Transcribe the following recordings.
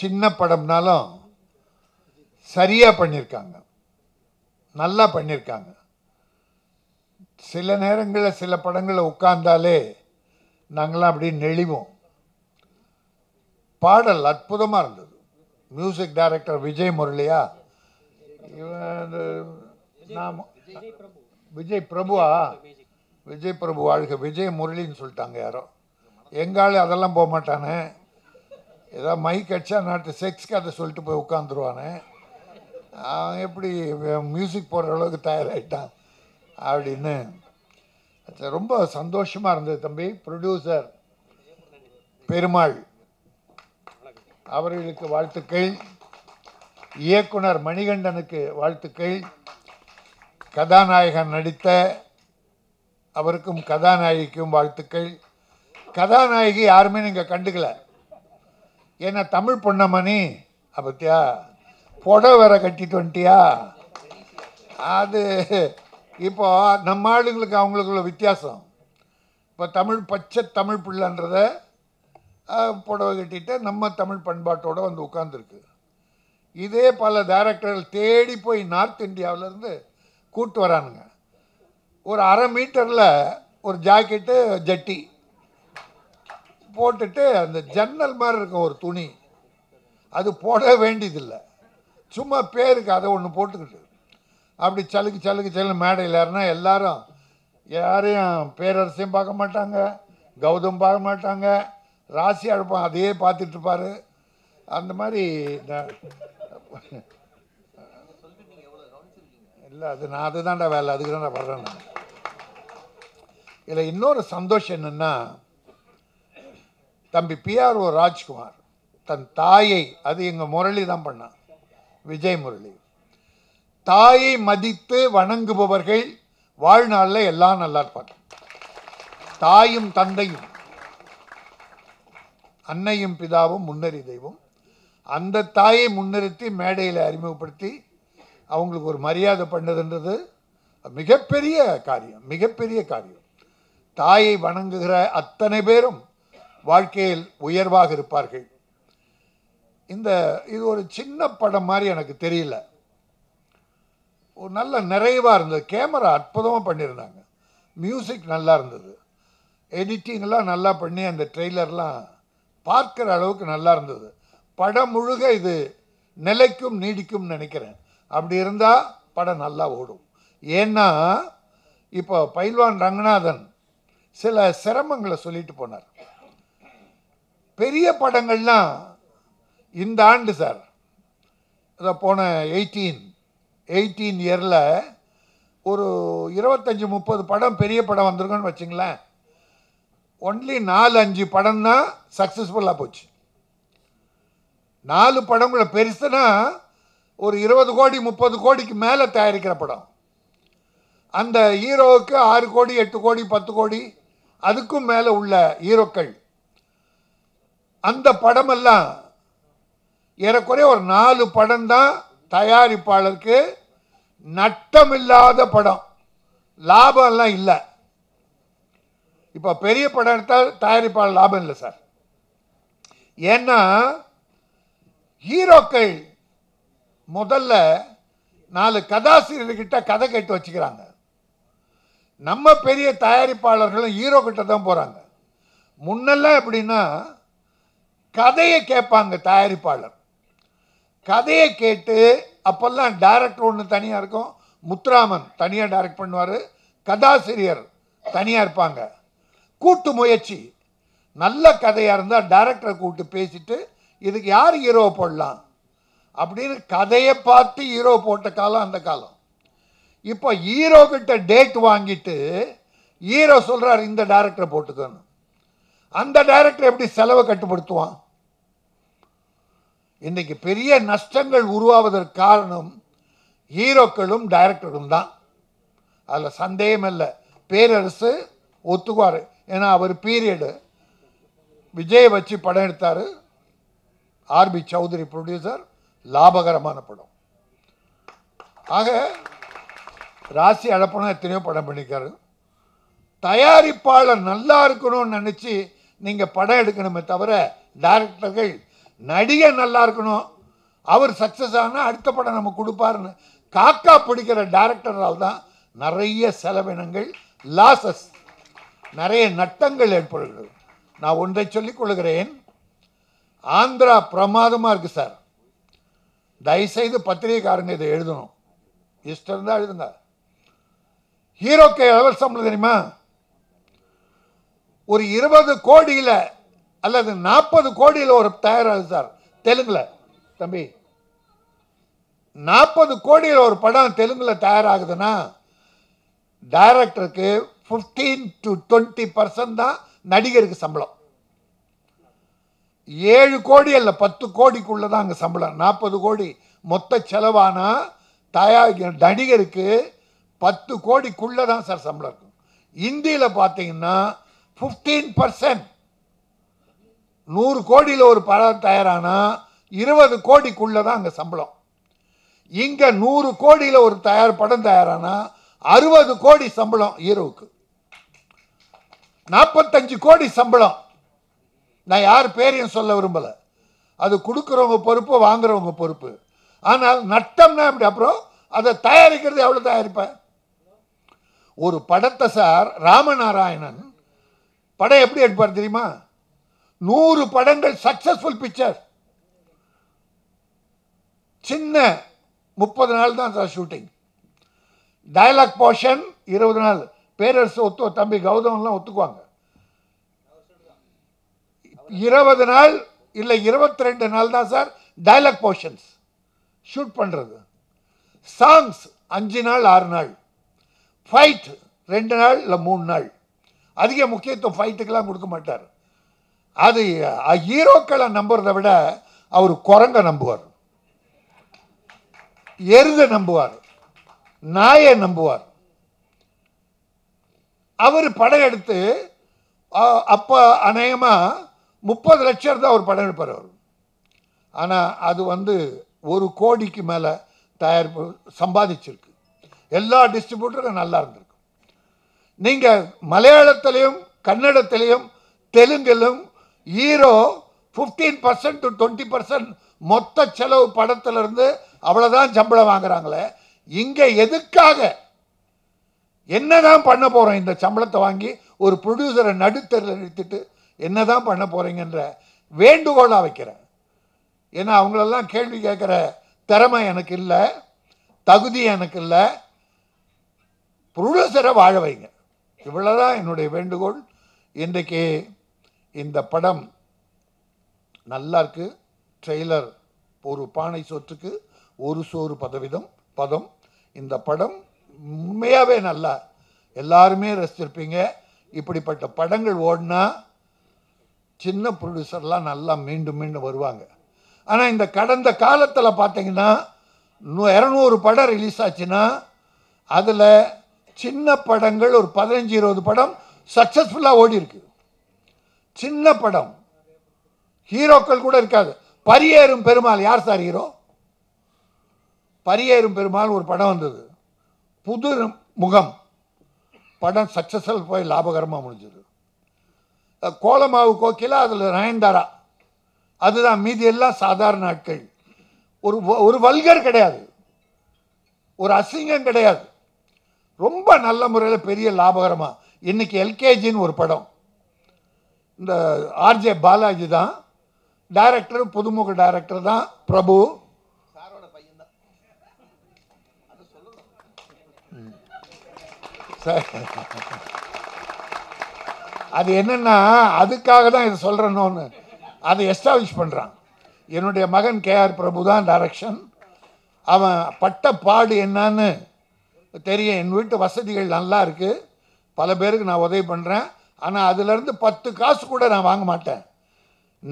சின்ன படம்னாலும் சரியாக பண்ணியிருக்காங்க நல்லா பண்ணியிருக்காங்க சில நேரங்களில் சில படங்களில் உட்கார்ந்தாலே நாங்களாம் அப்படியே நெளிவோம் பாடல் அற்புதமாக இருந்தது மியூசிக் டைரக்டர் விஜய் முரளியா நாம் விஜய் பிரபுவா விஜய் பிரபு வாழ்க விஜய் முரளின்னு சொல்லிட்டாங்க யாரோ எங்காலும் அதெல்லாம் போக மாட்டானே ஏதாவது மைக் அடிச்சா நாட்டு செக்ஸ் கதை சொல்லிட்டு போய் உட்காந்துருவானே அவன் எப்படி மியூசிக் போடுற அளவுக்கு தயாராகிட்டான் அப்படின்னு ரொம்ப சந்தோஷமாக இருந்தது தம்பி ப்ரொடியூசர் பெருமாள் அவர்களுக்கு வாழ்த்துக்கள் இயக்குனர் மணிகண்டனுக்கு வாழ்த்துக்கள் கதாநாயகன் நடித்த அவருக்கும் கதாநாயகிக்கும் வாழ்த்துக்கள் கதாநாயகி யாருமே நீங்கள் கண்டுக்கலை ஏன்னா தமிழ் பொன்னமணி பத்தியா புடவை வேற கட்டிட்டு வந்துட்டியா அது இப்போ நம்ம ஆளுங்களுக்கு அவங்களுக்குள்ள வித்தியாசம் இப்போ தமிழ் பச்சை தமிழ் பிள்ளைன்றத புடவை கட்டிட்டு நம்ம தமிழ் பண்பாட்டோடு வந்து உட்காந்துருக்கு இதே பல டேரக்டர்கள் தேடி போய் நார்த் இந்தியாவிலேருந்து கூட்டு வரானுங்க ஒரு அரை மீட்டரில் ஒரு ஜாக்கெட்டு ஜட்டி போட்டுட்டு அந்த ஜன்னல் மாதிரி இருக்கும் ஒரு துணி அது போட வேண்டியதில்லை சும்மா பேருக்கு அதை ஒன்று போட்டுக்கிட்டு அப்படி சலுக்கு சலுக்கு சலுக்கு மேடையில் யாருனா எல்லாரும் யாரையும் பேரரசையும் பார்க்க மாட்டாங்க கௌதம் பார்க்க மாட்டாங்க ராசி அழுப்பான் அதையே பார்த்துட்டு இருப்பார் அந்த மாதிரி இல்லை அது நான் அதுதான்டா வேலை அதுக்கு தான் நான் வர்றேன் இல்லை இன்னொரு சந்தோஷம் என்னென்னா தம்பி பிஆர்ஓ ராஜ்குமார் தன் தாயை அது எங்கள் முரளி தான் பண்ணான் விஜய் முரளி தாயை மதித்து வணங்குபவர்கள் வாழ்நாளில் எல்லாம் நல்லா இருப்பாங்க தாயும் தந்தையும் அன்னையும் பிதாவும் முன்னறி தெய்வம் அந்த தாயை முன்னிறுத்தி மேடையில் அறிமுகப்படுத்தி அவங்களுக்கு ஒரு மரியாதை பண்ணதுன்றது மிகப்பெரிய காரியம் மிகப்பெரிய காரியம் தாயை வணங்குகிற அத்தனை பேரும் வாழ்க்கையில் உயர்வாக இருப்பார்கள் இந்த இது ஒரு சின்ன படம் மாதிரி எனக்கு தெரியல ஒரு நல்ல நிறைவாக இருந்தது கேமரா அற்புதமாக பண்ணியிருந்தாங்க மியூசிக் நல்லா இருந்தது எடிட்டிங்லாம் நல்லா பண்ணி அந்த ட்ரெய்லர்லாம் பார்க்குற அளவுக்கு நல்லா இருந்தது படம் முழுக இது நிலைக்கும் நீடிக்கும் நினைக்கிறேன் அப்படி இருந்தால் படம் நல்லா ஓடும் ஏன்னா இப்போ பைல்வான் ரங்கநாதன் சில சிரமங்களை சொல்லிட்டு போனார் பெரிய படங்கள்லாம் இந்த ஆண்டு சார் இதை போன எயிட்டீன் எயிட்டீன் இயரில் ஒரு இருபத்தஞ்சி முப்பது படம் பெரிய படம் வந்திருக்குன்னு வச்சுங்களேன் ஒன்லி நாலு அஞ்சு படம் தான் சக்ஸஸ்ஃபுல்லாக போச்சு நாலு படங்களை பெருசுனா ஒரு இருபது கோடி முப்பது கோடிக்கு மேலே தயாரிக்கிற படம் அந்த ஹீரோவுக்கு ஆறு கோடி எட்டு கோடி பத்து கோடி அதுக்கும் மேலே உள்ள ஹீரோக்கள் அந்த படமெல்லாம் ஏறக்குறைய ஒரு நாலு படம் தான் தயாரிப்பாளருக்கு இல்லாத படம் லாபம் எல்லாம் இல்லை இப்போ பெரிய படம் எடுத்தால் தயாரிப்பாளர் லாபம் இல்லை சார் ஏன்னா ஹீரோக்கள் முதல்ல நாலு கதாசிரியர்கிட்ட கதை கேட்டு வச்சுக்கிறாங்க நம்ம பெரிய தயாரிப்பாளர்களும் ஹீரோ கிட்ட தான் போகிறாங்க முன்னெல்லாம் எப்படின்னா கதையை கேட்பாங்க தயாரிப்பாளர் கதையை கேட்டு அப்போல்லாம் டைரக்டர் ஒன்று தனியாக இருக்கும் முத்துராமன் தனியாக டைரக்ட் பண்ணுவார் கதாசிரியர் தனியாக இருப்பாங்க கூட்டு முயற்சி நல்ல கதையாக இருந்தால் டைரக்டரை கூப்பிட்டு பேசிட்டு இதுக்கு யார் ஹீரோ போடலாம் அப்படின்னு கதையை பார்த்து ஹீரோ போட்ட காலம் அந்த காலம் இப்போ ஹீரோ கிட்ட டேட் வாங்கிட்டு ஹீரோ சொல்கிறார் இந்த டேரக்டரை போட்டுக்கணும் அந்த டேரக்டர் எப்படி செலவை கட்டுப்படுத்துவான் இன்றைக்கு பெரிய நஷ்டங்கள் உருவாவதற்கு காரணம் ஹீரோக்களும் டைரக்டரும் தான் அதில் சந்தேகம் இல்லை பேரரசு ஒத்துக்குவார் ஏன்னா அவர் பீரியடு விஜயை வச்சு படம் எடுத்தார் ஆர்பி சௌத்ரி ப்ரொடியூசர் லாபகரமான படம் ஆக ராசி அழப்பணம் எத்தனையோ படம் பண்ணிக்காரு தயாரிப்பாளர் நல்லா இருக்கணும்னு நினச்சி நீங்கள் படம் எடுக்கணுமே தவிர டேரக்டர்கள் நடிகை நல்லா இருக்கணும் அவர் சக்ஸஸ் ஆனால் அடுத்த படம் நம்ம கொடுப்பாருன்னு காக்கா பிடிக்கிற டேரக்டரால் தான் நிறைய செலவினங்கள் லாசஸ் நிறைய நட்டங்கள் ஏற்படுகிறது நான் ஒன்றை சொல்லிக் கொள்கிறேன் ஆந்திரா பிரமாதமாக இருக்குது சார் தயவுசெய்து பத்திரிகைக்காரங்க இதை எழுதணும் இஷ்டம் தான் எழுதுங்க ஹீரோக்கு எவர் சம்பளம் தெரியுமா ஒரு இருபது கோடியில் அல்லது நாற்பது கோடியில் ஒரு தயாராக சார் தெலுங்கில் தம்பி நாற்பது கோடியில் ஒரு படம் தெலுங்கில் தயாராகுதுன்னா டைரக்டருக்கு ஃபிஃப்டீன் டு டுவெண்ட்டி பர்சன்ட் தான் நடிகருக்கு சம்பளம் ஏழு கோடி அல்ல பத்து கோடிக்குள்ளே தான் அங்கே சம்பளம் நாற்பது கோடி மொத்த செலவானால் தயார் நடிகருக்கு பத்து கோடிக்குள்ளே தான் சார் சம்பளம் இருக்கும் இந்தியில் பார்த்தீங்கன்னா ஃபிஃப்டீன் பர்சன்ட் நூறு கோடியில் ஒரு படம் தயாரானா இருபது கோடிக்குள்ளே தான் அங்கே சம்பளம் இங்கே நூறு கோடியில் ஒரு தயார் படம் தயாரானா அறுபது கோடி சம்பளம் ஹீரோவுக்கு நாற்பத்தஞ்சு கோடி சம்பளம் நான் யார் பேரையும் சொல்ல விரும்பலை அது கொடுக்குறவங்க பொறுப்பு வாங்குறவங்க பொறுப்பு ஆனால் நட்டம்னா அப்படி அப்புறம் அதை தயாரிக்கிறது எவ்வளோ தயாரிப்பேன் ஒரு படத்தை சார் ராமநாராயணன் படம் எப்படி எடுப்பார் தெரியுமா நூறு படங்கள் சக்சஸ்ஃபுல் பிக்சர் சின்ன முப்பது நாள் தான் சார் ஷூட்டிங் டயலாக் போர்ஷன் இருபது நாள் பேரரசு ஒத்து தம்பி கௌதம்லாம் ஒத்துக்குவாங்க இருபது நாள் இல்லை இருபத்தி ரெண்டு நாள் தான் சார் டயலாக் போர்ஷன்ஸ் ஷூட் பண்ணுறது சாங்ஸ் அஞ்சு நாள் ஆறு நாள் ஃபைட் ரெண்டு நாள் இல்லை மூணு நாள் அதிக முக்கியத்துவம் ஃபைட்டுக்கெல்லாம் கொடுக்க மாட்டார் அது ஹீரோக்களை நம்புறதை விட அவர் குரங்க நம்புவார் எருத நம்புவார் நாயை நம்புவார் அவர் படையெடுத்து அப்போ அநேகமாக முப்பது லட்சம் தான் அவர் படம் எடுப்பார் அவர் ஆனால் அது வந்து ஒரு கோடிக்கு மேலே தயாரிப்பு சம்பாதிச்சிருக்கு எல்லா டிஸ்ட்ரிபியூட்டரும் நல்லா இருந்திருக்கு நீங்கள் மலையாளத்திலையும் கன்னடத்திலையும் தெலுங்கிலும் hero fifteen percent to twenty percent மொத்த செலவு படத்திலிருந்து அவ்வளோதான் சம்பளம் வாங்குறாங்களே இங்கே எதுக்காக என்னதான் பண்ண போகிறோம் இந்த சம்பளத்தை வாங்கி ஒரு ப்ரொடியூசரை நடுத்தரில் நிறுத்திட்டு என்ன தான் பண்ண போகிறீங்கன்ற வேண்டுகோளாக வைக்கிறேன் ஏன்னா அவங்களெல்லாம் கேள்வி கேட்குற திறமை எனக்கு இல்லை தகுதி எனக்கு இல்லை ப்ரொடியூசரை வாழ வைங்க இவ்வளோதான் என்னுடைய வேண்டுகோள் இன்றைக்கு இந்த படம் நல்லா இருக்கு ட்ரெய்லர் ஒரு பானை சோற்றுக்கு ஒரு சோறு பதவிதம் பதம் இந்த படம் உண்மையாகவே நல்லா எல்லாருமே ரசிச்சிருப்பீங்க இப்படிப்பட்ட படங்கள் ஓடினா சின்ன ப்ரொடியூசர்லாம் நல்லா மீண்டும் மீண்டும் வருவாங்க ஆனால் இந்த கடந்த காலத்தில் பார்த்தீங்கன்னா இரநூறு படம் ரிலீஸ் ஆச்சுன்னா அதில் சின்ன படங்கள் ஒரு பதினஞ்சு இருபது படம் சக்ஸஸ்ஃபுல்லாக ஓடி இருக்கு சின்ன படம் ஹீரோக்கள் கூட இருக்காது பரியேறும் பெருமாள் யார் சார் ஹீரோ பரியேறும் பெருமாள் ஒரு படம் வந்தது புது முகம் படம் சக்சஸ்ஃபுல் போய் லாபகரமாக முடிஞ்சது கோலமாவு கோக்கில அதில் நயன்தாரா அதுதான் மீதி எல்லாம் சாதாரண ஆட்கள் ஒரு ஒரு வல்கர் கிடையாது ஒரு அசிங்கம் கிடையாது ரொம்ப நல்ல முறையில் பெரிய லாபகரமாக இன்றைக்கி எல்கேஜின்னு ஒரு படம் இந்த ஆர்ஜே பாலாஜி தான் டைரக்டர் புதுமுக டைரக்டர் தான் பிரபு அது என்னென்னா அதுக்காக தான் இதை சொல்கிறேன்னு அதை எஸ்டாப்ளிஷ் பண்ணுறான் என்னுடைய மகன் கேஆர் பிரபு தான் டைரக்ஷன் அவன் பட்ட பாடு என்னன்னு தெரியும் என் வீட்டு வசதிகள் நல்லா இருக்குது பல பேருக்கு நான் உதவி பண்ணுறேன் ஆனால் அதுலேருந்து பத்து காசு கூட நான் வாங்க மாட்டேன்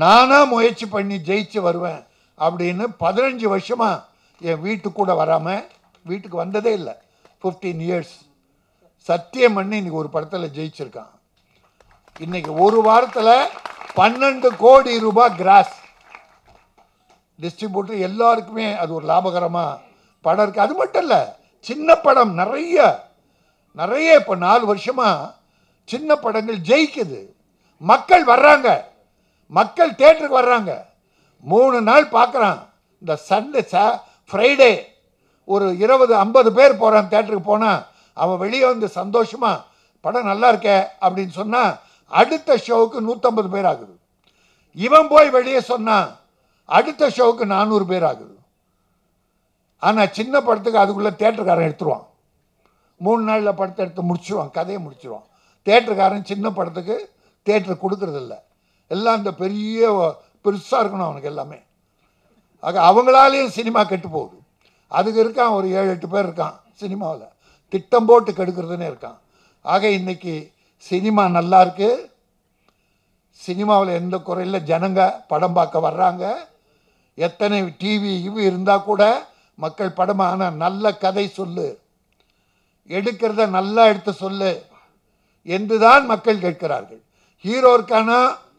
நானாக முயற்சி பண்ணி ஜெயிச்சு வருவேன் அப்படின்னு பதினஞ்சு வருஷமாக என் வீட்டுக்கு கூட வராமல் வீட்டுக்கு வந்ததே இல்லை ஃபிஃப்டீன் இயர்ஸ் சத்தியம் பண்ணி இன்றைக்கி ஒரு படத்தில் ஜெயிச்சிருக்கான் இன்றைக்கி ஒரு வாரத்தில் பன்னெண்டு கோடி ரூபாய் கிராஸ் டிஸ்ட்ரிபியூட்டர் எல்லாருக்குமே அது ஒரு லாபகரமாக படம் இருக்குது அது மட்டும் இல்லை சின்ன படம் நிறைய நிறைய இப்போ நாலு வருஷமாக சின்ன படங்கள் ஜெயிக்குது மக்கள் வர்றாங்க மக்கள் தேட்டருக்கு வர்றாங்க மூணு நாள் பார்க்குறான் இந்த சண்டே சா ஃப்ரைடே ஒரு இருபது ஐம்பது பேர் போகிறான் தேட்டருக்கு போனால் அவன் வெளியே வந்து சந்தோஷமாக படம் நல்லா இருக்க அப்படின்னு சொன்னால் அடுத்த ஷோவுக்கு நூற்றம்பது பேர் ஆகுது இவன் போய் வெளியே சொன்னான் அடுத்த ஷோவுக்கு நானூறு பேர் ஆகுது ஆனால் சின்ன படத்துக்கு அதுக்குள்ளே தேட்டருக்காரன் எடுத்துருவான் மூணு நாளில் படத்தை எடுத்து முடிச்சிடுவான் கதையை முடிச்சிடுவான் தேட்டருக்காரன் சின்ன படத்துக்கு தேட்டர் கொடுக்கறதில்ல எல்லாம் இந்த பெரிய பெருசாக இருக்கணும் அவனுக்கு எல்லாமே ஆக அவங்களாலேயும் சினிமா கெட்டு போகுது அதுக்கு இருக்கான் ஒரு ஏழு எட்டு பேர் இருக்கான் சினிமாவில் திட்டம் போட்டு கெடுக்கிறதுனே இருக்கான் ஆக இன்றைக்கி சினிமா நல்லா இருக்குது சினிமாவில் எந்த குறையில் ஜனங்க படம் பார்க்க வர்றாங்க எத்தனை டிவி இவ் இருந்தால் கூட மக்கள் படமாக ஆனால் நல்ல கதை சொல்லு எடுக்கிறத நல்லா எடுத்து சொல்லு என்றுதான் மக்கள் கேட்கிறார்கள் ஹீரோ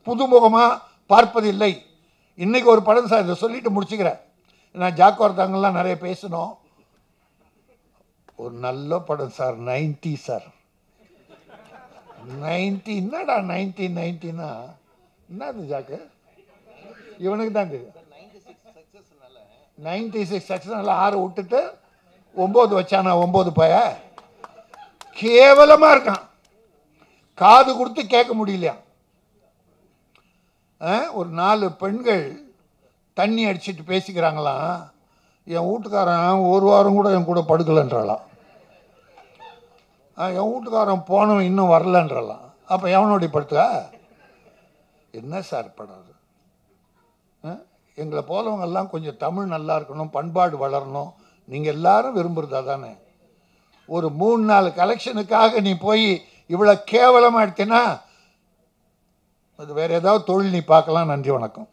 புதுமுகமாக பார்ப்பதில்லை இன்றைக்கி ஒரு படம் சார் இதை சொல்லிட்டு முடிச்சுக்கிறேன் நான் ஜாக்கோர் தாங்கெல்லாம் நிறைய பேசணும் ஒரு நல்ல படம் சார் நைன்டி சார் நைன்டி என்னடா நைன்டி நைன்டினா என்னது ஜாக்கு இவனுக்கு தான் தெரியும் நைன்டி சிக்ஸ் நல்லா ஆறு விட்டுட்டு ஒம்பது வச்சானா ஒம்பது பைய கேவலமாக இருக்கான் காது கொடுத்து கேட்க முடியலையா ஒரு நாலு பெண்கள் தண்ணி அடிச்சுட்டு பேசிக்கிறாங்களாம் என் வீட்டுக்காரன் ஒரு வாரம் கூட என் கூட படுக்கலைன்றலாம் என் வீட்டுக்காரன் போனவன் இன்னும் வரலன்றலாம் அப்போ எவனோடைய படுத்துக்கா என்ன சார் படம் எங்களை போலவங்கெல்லாம் கொஞ்சம் தமிழ் நல்லா இருக்கணும் பண்பாடு வளரணும் நீங்கள் எல்லாரும் விரும்புகிறதா தானே ஒரு மூணு நாலு கலெக்ஷனுக்காக நீ போய் இவ்வளோ கேவலமாக எடுத்தீங்கன்னா அது வேறு ஏதாவது தொழில் நீ பார்க்கலாம் நன்றி வணக்கம்